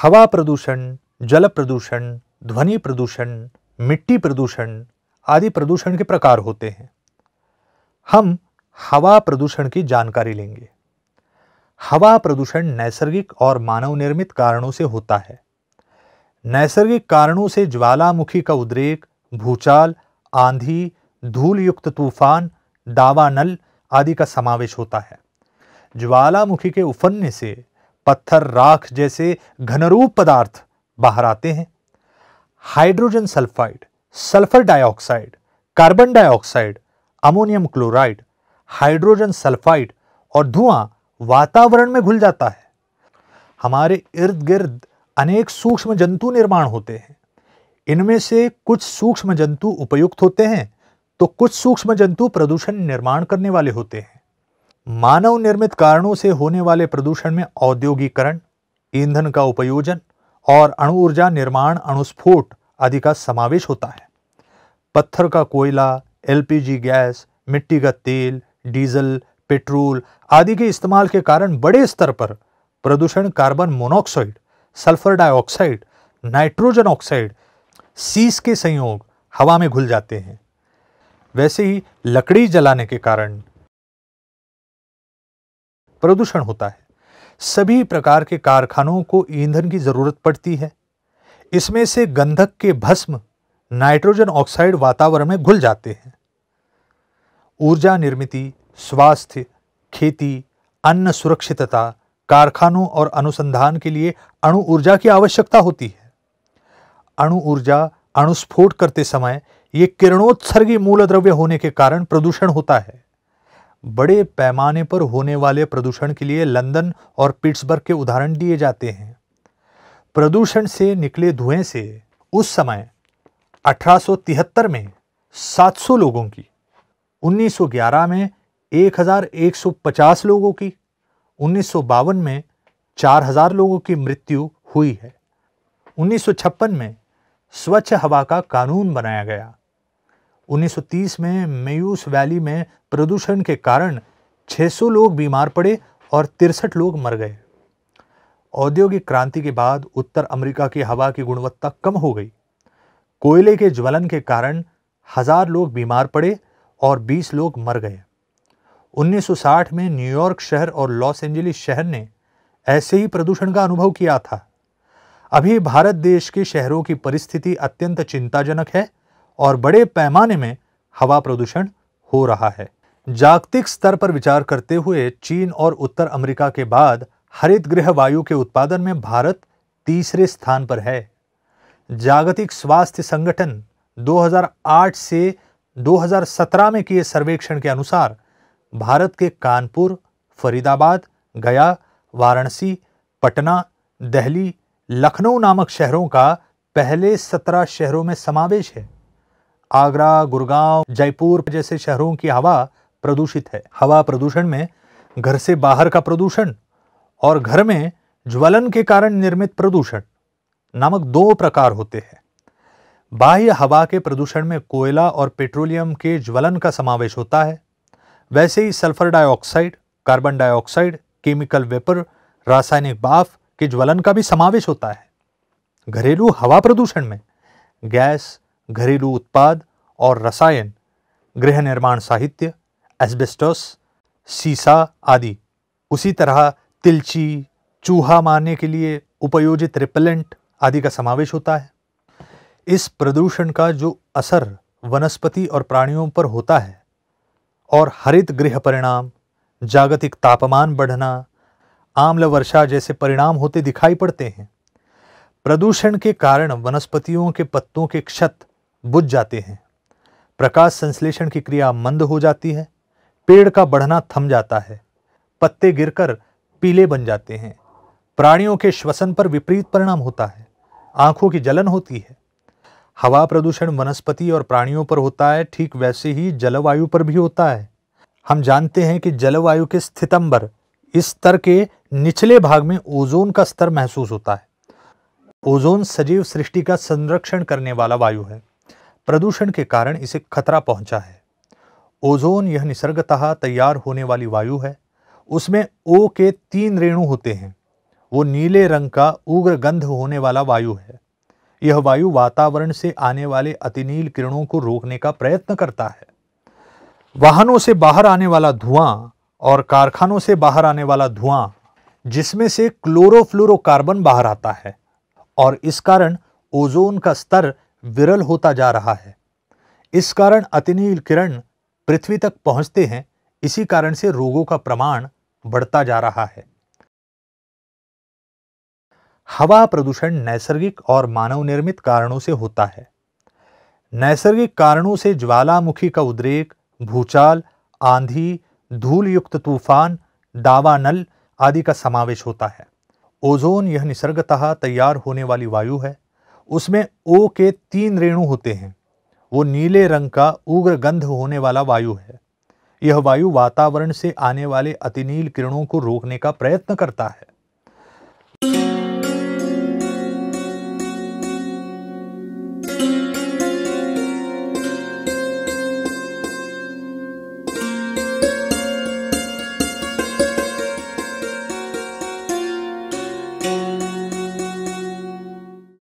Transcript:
हवा प्रदूषण जल प्रदूषण ध्वनि प्रदूषण मिट्टी प्रदूषण आदि प्रदूषण के प्रकार होते हैं हम हवा प्रदूषण की जानकारी लेंगे हवा प्रदूषण नैसर्गिक और मानव निर्मित कारणों से होता है नैसर्गिक कारणों से ज्वालामुखी का उद्रेक भूचाल आंधी धूल युक्त तूफान दावानल आदि का समावेश होता है ज्वालामुखी के उफनने से पत्थर राख जैसे घनरूप पदार्थ बाहर आते हैं hydrogen sulphide sulphur dioxide carbon dioxide ammonium chloride hydrogen sulphide और धुआं वातावरण में घुल जाता है हमारे इर्द गिर्द अनेक सूक्ष्म जंतु निर्माण होते हैं इनमें से कुछ सूक्ष्म जंतु उपयुक्त होते हैं तो कुछ सूक्ष्म जंतु प्रदूषण निर्माण करने वाले होते हैं मानव निर्मित कारणों से होने वाले प्रदूषण में औद्योगिकरण ईंधन का उपयोजन और अणु ऊर्जा निर्माण अणुस्फोट आदि का समावेश होता है पत्थर का कोयला एलपीजी गैस मिट्टी का तेल डीजल पेट्रोल आदि के इस्तेमाल के कारण बड़े स्तर पर प्रदूषण carbon monoxide sulphur dioxide nitrogen oxide सीस के संयोग हवा में घुल जाते हैं वैसे ही लकड़ी जलाने के कारण प्रदूषण होता है सभी प्रकार के कारखानों को ईंधन की ज़रूरत पड़ती है इसमें से गंधक के भस्म नाइट्रोजन ऑक्साइड वातावरण में घुल जाते हैं ऊर्जा निर्मित स्वास्थ्य खेती अन्न सुरक्षितता कारखानों और अनुसंधान के लिए अणु ऊर्जा की आवश्यकता होती है अणु ऊर्जा अणुस्फोट करते समय ये किरणोत्सर्गी मूल द्रव्य होने के कारण प्रदूषण होता है बड़े पैमाने पर होने वाले प्रदूषण के लिए लंदन और पिट्सबर्ग के उदाहरण दिए जाते हैं प्रदूषण से निकले धुएं से उस समय 1873 में 700 लोगों की 1911 में 1150 लोगों की उन्नीस में 4000 लोगों की मृत्यु हुई है उन्नीस में स्वच्छ हवा का कानून बनाया गया 1930 में मेयूस वैली में प्रदूषण के कारण 600 लोग बीमार पड़े और तिरसठ लोग मर गए औद्योगिक क्रांति के बाद उत्तर अमेरिका की हवा की गुणवत्ता कम हो गई कोयले के ज्वलन के कारण हजार लोग बीमार पड़े और 20 लोग मर गए 1960 में न्यूयॉर्क शहर और लॉस एंजलिस शहर ने ऐसे ही प्रदूषण का अनुभव किया था अभी भारत देश के शहरों की परिस्थिति अत्यंत चिंताजनक है और बड़े पैमाने में हवा प्रदूषण हो रहा है जागतिक स्तर पर विचार करते हुए चीन और उत्तर अमेरिका के बाद हरित गृह वायु के उत्पादन में भारत तीसरे स्थान पर है जागतिक स्वास्थ्य संगठन 2008 से 2017 में किए सर्वेक्षण के अनुसार भारत के कानपुर फरीदाबाद गया वाराणसी पटना दिल्ली लखनऊ नामक शहरों का पहले सत्रह शहरों में समावेश है आगरा गुड़गांव जयपुर जैसे शहरों की हवा प्रदूषित है हवा प्रदूषण में घर से बाहर का प्रदूषण और घर में ज्वलन के कारण निर्मित प्रदूषण नामक दो प्रकार होते हैं बाह्य हवा के प्रदूषण में कोयला और पेट्रोलियम के ज्वलन का समावेश होता है वैसे ही sulphur dioxide carbon dioxide chemical vapour रासायनिक बाफ के ज्वलन का भी समावेश होता है घरेलू हवा प्रदूषण में गैस घरेलू उत्पाद और रसायन गृह निर्माण साहित्य एस्बेस्टस सीसा आदि उसी तरह तिलची चूहा मारने के लिए उपयोजित रिपेलेंट आदि का समावेश होता है इस प्रदूषण का जो असर वनस्पति और प्राणियों पर होता है और हरित गृह परिणाम जागतिक तापमान बढ़ना आम्ल वर्षा जैसे परिणाम होते दिखाई पड़ते हैं प्रदूषण के कारण वनस्पतियों के पत्तों के क्षत बुझ जाते हैं प्रकाश संश्लेषण की क्रिया मंद हो जाती है पेड़ का बढ़ना थम जाता है पत्ते गिरकर पीले बन जाते हैं प्राणियों के श्वसन पर विपरीत परिणाम होता है आंखों की जलन होती है हवा प्रदूषण वनस्पति और प्राणियों पर होता है ठीक वैसे ही जलवायु पर भी होता है हम जानते हैं कि जलवायु के स्थितंबर इस स्तर के निचले भाग में ओजोन का स्तर महसूस होता है ओजोन सजीव सृष्टि का संरक्षण करने वाला वायु है प्रदूषण के कारण इसे खतरा पहुंचा है ओजोन यह निसर्गतः तैयार होने वाली वायु है उसमें ओ के तीन रेणु होते हैं वो नीले रंग का उग्र गंध होने वाला वायु है यह वायु वातावरण से आने वाले अतिनील किरणों को रोकने का प्रयत्न करता है वाहनों से बाहर आने वाला धुआं और कारखानों से बाहर आने वाला धुआं जिसमें से क्लोरोफ्लोरोकार्बन बाहर आता है और इस कारण ओजोन का स्तर विरल होता जा रहा है इस कारण अतिनील किरण पृथ्वी तक पहुंचते हैं इसी कारण से रोगों का प्रमाण बढ़ता जा रहा है हवा प्रदूषण नैसर्गिक और मानव निर्मित कारणों से होता है नैसर्गिक कारणों से ज्वालामुखी का उद्रेक भूचाल आंधी धूल युक्त तूफान दावानल आदि का समावेश होता है ओजोन यह निसर्गतः तैयार होने वाली वायु है उसमें ओ के तीन रेणु होते हैं वो नीले रंग का उग्र गंध होने वाला वायु है यह वायु वातावरण से आने वाले अतिनील किरणों को रोकने का प्रयत्न करता है